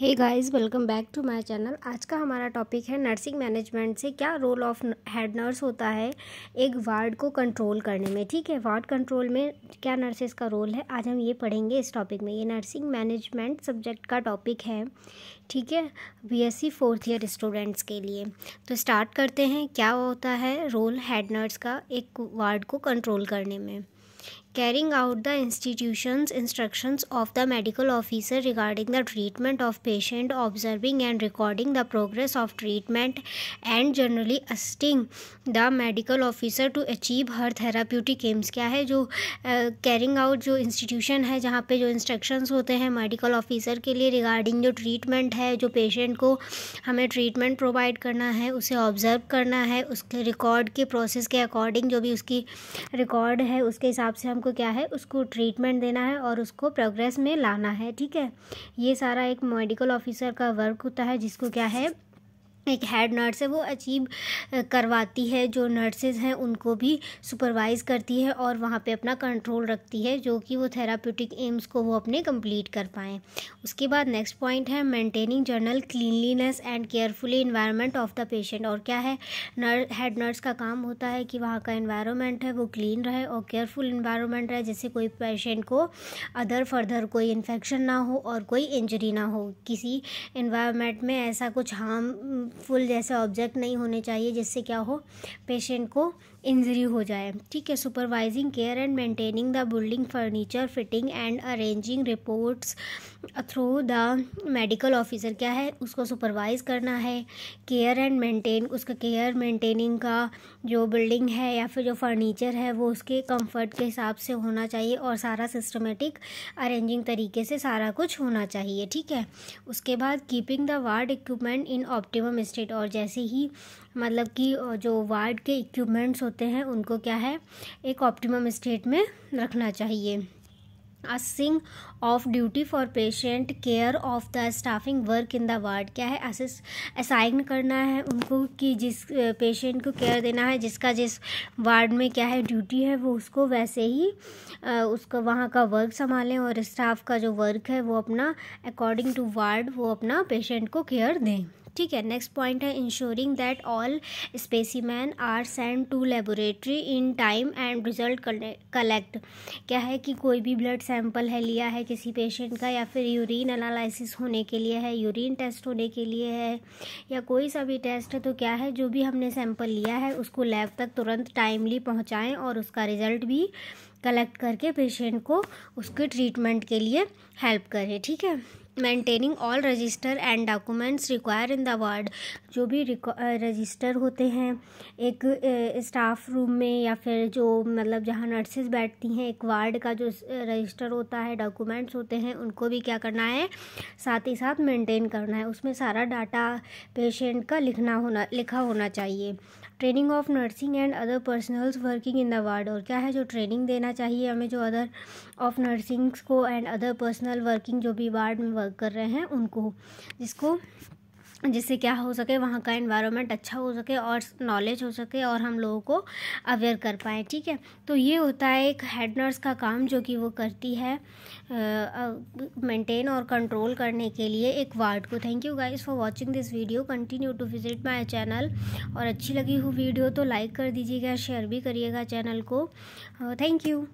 hey guys welcome back to my channel आज का हमारा टॉपिक है नर्सिंग मैनेजमेंट से क्या रोल ऑफ हेड नर्स होता है एक वार्ड को कंट्रोल करने में ठीक है वार्ड कंट्रोल में क्या नर्सेस का रोल है आज हम ये पढ़ेंगे इस टॉपिक में ये नर्सिंग मैनेजमेंट सब्जेक्ट का टॉपिक है ठीक है बीएससी फोर्थ ईयर स्टूडेंट्स के लिए तो स्टार्ट करते हैं क्या होता है रोल हेड नर्स का एक वार्ड को कंट्रोल करने में carrying out the institution's instructions of the medical officer regarding the treatment of patient observing and recording the progress of treatment and generally assisting the medical officer to achieve her therapeutic aims क्या है जो caring uh, out जो institution है जहाँ पे जो instructions होते हैं मेडिकल ऑफिसर के लिए रिगार्डिंग जो ट्रीटमेंट है जो पेशेंट को हमें ट्रीटमेंट प्रोवाइड करना है उसे ऑब्जर्व करना है उसके रिकॉर्ड के प्रोसेस के अकॉर्डिंग जो भी उसकी रिकॉर्ड है उसके हिसाब हिसाब से हमको क्या है उसको ट्रीटमेंट देना है और उसको प्रोग्रेस में लाना है ठीक है ये सारा एक मेडिकल ऑफिसर का वर्क होता है जिसको क्या है एक हेड नर्स है वो अचीव करवाती है जो नर्सेज हैं उनको भी सुपरवाइज करती है और वहाँ पे अपना कंट्रोल रखती है जो कि वो थेरापूटिक एम्स को वो अपने कंप्लीट कर पाएँ उसके बाद नेक्स्ट पॉइंट है maintaining general cleanliness and carefully environment of the patient और क्या है नर हेड नर्स का काम होता है कि वहाँ का इन्वायरमेंट है वो क्लीन रहे और केयरफुल इन्वायरमेंट रहे जिससे कोई पेशेंट को अदर फर्दर कोई इन्फेक्शन ना हो और कोई इंजरी ना हो किसी इन्वायरमेंट में ऐसा कुछ हार्म फुल जैसे ऑब्जेक्ट नहीं होने चाहिए जिससे क्या हो पेशेंट को इंजरी हो जाए ठीक है supervising care and maintaining the building furniture fitting and arranging reports through the medical officer क्या है उसको सुपरवाइज करना है केयर एंड मेंटेन उसका केयर मेंटेनिंग का जो बिल्डिंग है या फिर जो फर्नीचर है वो उसके कंफर्ट के हिसाब से होना चाहिए और सारा सिस्टमेटिक अरेंजिंग तरीके से सारा कुछ होना चाहिए ठीक है उसके बाद keeping the ward equipment in optimum state और जैसे ही मतलब कि जो वार्ड के इक्विपमेंट्स होते हैं उनको क्या है एक ऑप्टिमम स्टेट में रखना चाहिए assigning of duty for patient care of the staffing work in the ward क्या है असिस असाइन करना है उनको कि जिस पेशेंट को केयर देना है जिसका जिस वार्ड में क्या है ड्यूटी है वो उसको वैसे ही उसका वहाँ का वर्क संभालें और स्टाफ का जो वर्क है वो अपना अकॉर्डिंग टू वार्ड वो अपना पेशेंट को केयर दें ठीक है नेक्स्ट पॉइंट है ensuring that all specimen are send to laboratory in time and result collect क्या है कि कोई भी ब्लड सैंपल है लिया है किसी पेशेंट का या फिर यूरिन एनालिसिस होने के लिए है यूरिन टेस्ट होने के लिए है या कोई सा भी टेस्ट है तो क्या है जो भी हमने सैंपल लिया है उसको लैब तक तुरंत टाइमली पहुँचाएँ और उसका रिज़ल्ट भी कलेक्ट करके पेशेंट को उसके ट्रीटमेंट के लिए हेल्प करें ठीक है maintaining all register and documents require in the ward जो भी रजिस्टर होते हैं एक स्टाफ रूम में या फिर जो मतलब जहाँ नर्सेज बैठती हैं एक वार्ड का जो रजिस्टर होता है डॉक्यूमेंट्स होते हैं उनको भी क्या करना है साथ ही साथ मेंटेन करना है उसमें सारा डाटा पेशेंट का लिखना होना लिखा होना चाहिए training of nursing and other personnels working in the ward और क्या है जो ट्रेनिंग देना चाहिए हमें जो अदर ऑफ नर्सिंग्स को एंड अदर पर्सनल वर्किंग जो भी वार्ड में वर्क कर रहे हैं उनको जिसको जिससे क्या हो सके वहाँ का इन्वायरमेंट अच्छा हो सके और नॉलेज हो सके और हम लोगों को अवेयर कर पाए ठीक है तो ये होता है एक हेड नर्स का काम जो कि वो करती है मेंटेन और कंट्रोल करने के लिए एक वार्ड को thank you guys for watching this video continue to visit my channel और अच्छी लगी हो वीडियो तो लाइक कर दीजिएगा शेयर भी करिएगा चैनल को थैंक यू